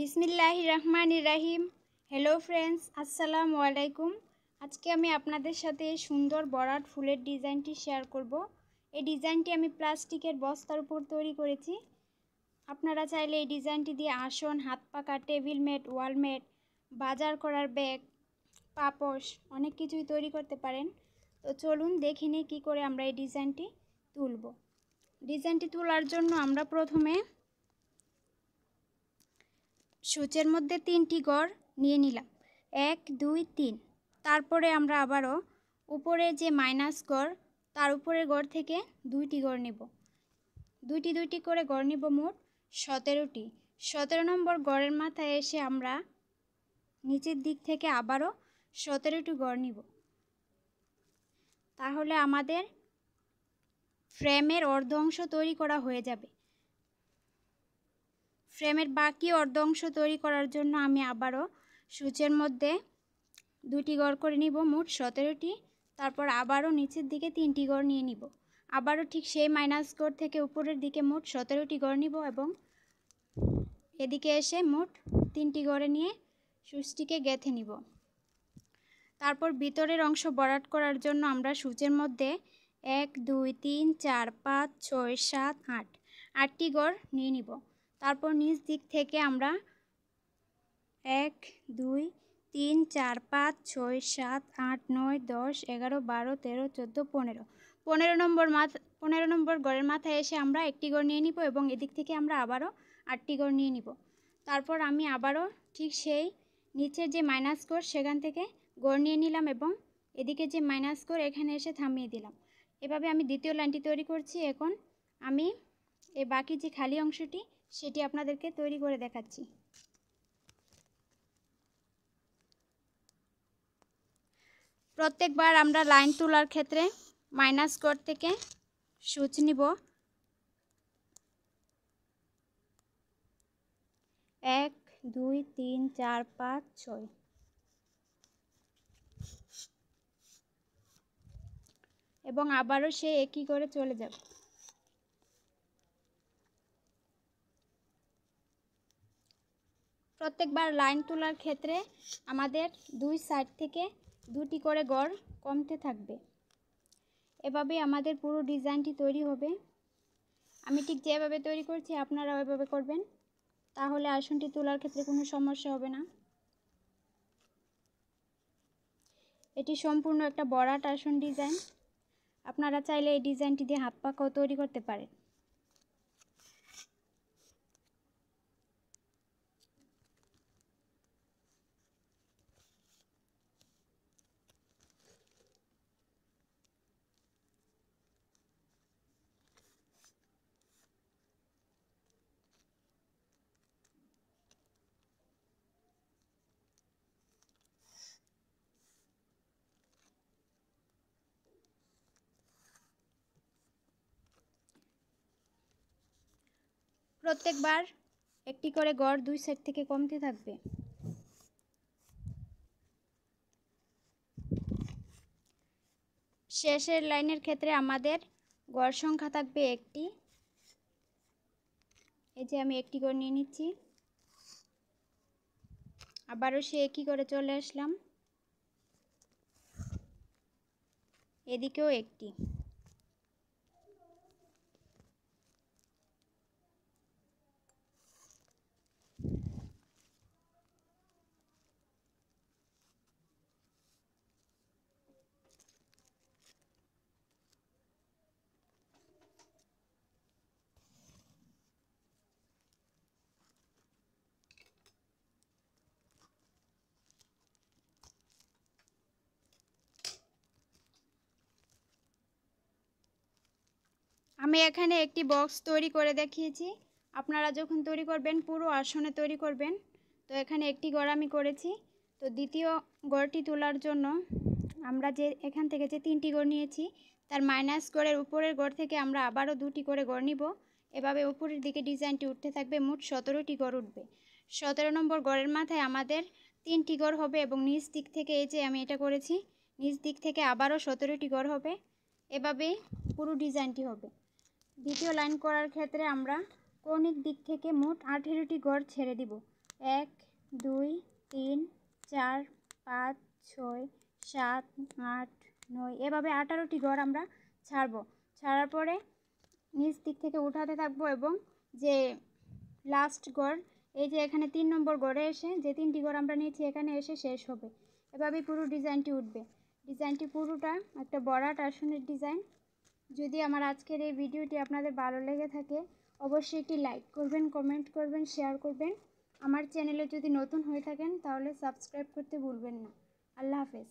বিসমিল্লাহ Rahman ইরাহিম hello friends আসসালামু আলাইকুম আজকে আমি আপনাদের সাথে সুন্দর বরাট ফুলের ডিজাইনটি শেয়ার করব এই ডিজাইনটি আমি প্লাস্টিকের বস্তার উপর তৈরি করেছি আপনারা চাইলে এই ডিজাইনটি দিয়ে আসন হাত পাকা টেবিল মেট ওয়াল মেট বাজার করার ব্যাগ পাপস অনেক কিছুই তৈরি করতে পারেন তো চলুন দেখি নিই কী করে আমরা এই ডিজাইনটি তুলব ডিজাইনটি তোলার জন্য আমরা প্রথমে সূচের মধ্যে তিনটি গড় নিয়ে নিলাম এক দুই তিন তারপরে আমরা আবারও উপরে যে মাইনাস গড় তার উপরের গড় থেকে দুইটি গড় নেব দুইটি দুইটি করে গড় নিব মোট সতেরোটি সতেরো নম্বর গড়ের মাথায় এসে আমরা নিচের দিক থেকে আবারও সতেরোটি গড় নিব তাহলে আমাদের ফ্রেমের অর্ধ অংশ তৈরি করা হয়ে যাবে ফ্রেমের বাকি অর্ধ অংশ তৈরি করার জন্য আমি আবারও সূচের মধ্যে দুটি গড় করে নিব মোট সতেরোটি তারপর আবারও নিচের দিকে তিনটি গড় নিয়ে নিব আবারও ঠিক সেই মাইনাস গড় থেকে উপরের দিকে মোট সতেরোটি গড় নিব এবং এদিকে এসে মোট তিনটি গড়ে নিয়ে সুচটিকে গেঁথে নিব তারপর ভিতরের অংশ বরাট করার জন্য আমরা সূচের মধ্যে এক দুই তিন চার পাঁচ ছয় সাত আট আটটি গড় নিয়ে নিব তারপর নিচ দিক থেকে আমরা এক দুই তিন চার পাঁচ ছয় সাত আট নয় দশ এগারো বারো তেরো চোদ্দো পনেরো পনেরো নম্বর মাথা পনেরো নম্বর গড়ের মাথায় এসে আমরা একটি গড় নিয়ে নিব এবং এদিক থেকে আমরা আবারও আটটি গড় নিয়ে নিব তারপর আমি আবারও ঠিক সেই নিচের যে মাইনাস গড় সেখান থেকে গড় নিয়ে নিলাম এবং এদিকে যে মাইনাস গড় এখানে এসে থামিয়ে দিলাম এভাবে আমি দ্বিতীয় লাইনটি তৈরি করছি এখন আমি এ বাকি যে খালি অংশটি সেটি আপনাদেরকে তৈরি করে দেখাচ্ছি প্রত্যেকবার আমরা লাইন তোলার ক্ষেত্রে মাইনাস কর থেকে সুচ নিব এক দুই তিন চার পাঁচ ছয় এবং আবারও সে একই করে চলে যাবে প্রত্যেকবার লাইন তোলার ক্ষেত্রে আমাদের দুই সাইড থেকে দুটি করে গড় কমতে থাকবে এভাবে আমাদের পুরো ডিজাইনটি তৈরি হবে আমি ঠিক যেভাবে তৈরি করছি আপনারা ওইভাবে করবেন তাহলে আসনটি তোলার ক্ষেত্রে কোনো সমস্যা হবে না এটি সম্পূর্ণ একটা বরাট আসন ডিজাইন আপনারা চাইলে এই ডিজাইনটি দিয়ে হাত পাখাও তৈরি করতে পারেন প্রত্যেকবার একটি করে গড় দুই সাইড থেকে কমতে থাকবে শেষের লাইনের ক্ষেত্রে আমাদের গড় সংখ্যা থাকবে একটি এই যে আমি একটি করে নিয়ে নিচ্ছি আবারও সে একই করে চলে আসলাম এদিকেও একটি আমি এখানে একটি বক্স তৈরি করে দেখিয়েছি আপনারা যখন তৈরি করবেন পুরো আসনে তৈরি করবেন তো এখানে একটি গড় আমি করেছি তো দ্বিতীয় গড়টি তোলার জন্য আমরা যে এখান থেকে যে তিনটি গড় নিয়েছি তার মাইনাস গড়ের উপরের গড় থেকে আমরা আবারও দুটি করে গড় নিব এভাবে উপরের দিকে ডিজাইনটি উঠতে থাকবে মোট সতেরোটি গড় উঠবে সতেরো নম্বর গড়ের মাথায় আমাদের তিনটি গড় হবে এবং নিচ দিক থেকে এই যে আমি এটা করেছি নিচ দিক থেকে আবারও সতেরোটি গড় হবে এভাবেই পুরো ডিজাইনটি হবে দ্বিতীয় লাইন করার ক্ষেত্রে আমরা কৌণিক দিক থেকে মোট আঠেরোটি গড় ছেড়ে দিব এক দুই তিন চার পাঁচ ছয় সাত আট নয় এভাবে আঠারোটি গড় আমরা ছাড়ব ছাড়ার পরে নিচ দিক থেকে উঠাতে থাকবো এবং যে লাস্ট গড় এই যে এখানে তিন নম্বর গড়ে এসে যে তিনটি গড় আমরা নিয়েছি এখানে এসে শেষ হবে এভাবেই পুরো ডিজাইনটি উঠবে ডিজাইনটি পুরোটা একটা বরাট আসনের ডিজাইন যদি আমার আজকের এই ভিডিওটি আপনাদের ভালো লেগে থাকে অবশ্যই একটি লাইক করবেন কমেন্ট করবেন শেয়ার করবেন আমার চ্যানেলে যদি নতুন হয়ে থাকেন তাহলে সাবস্ক্রাইব করতে ভুলবেন না আল্লাহ হাফেজ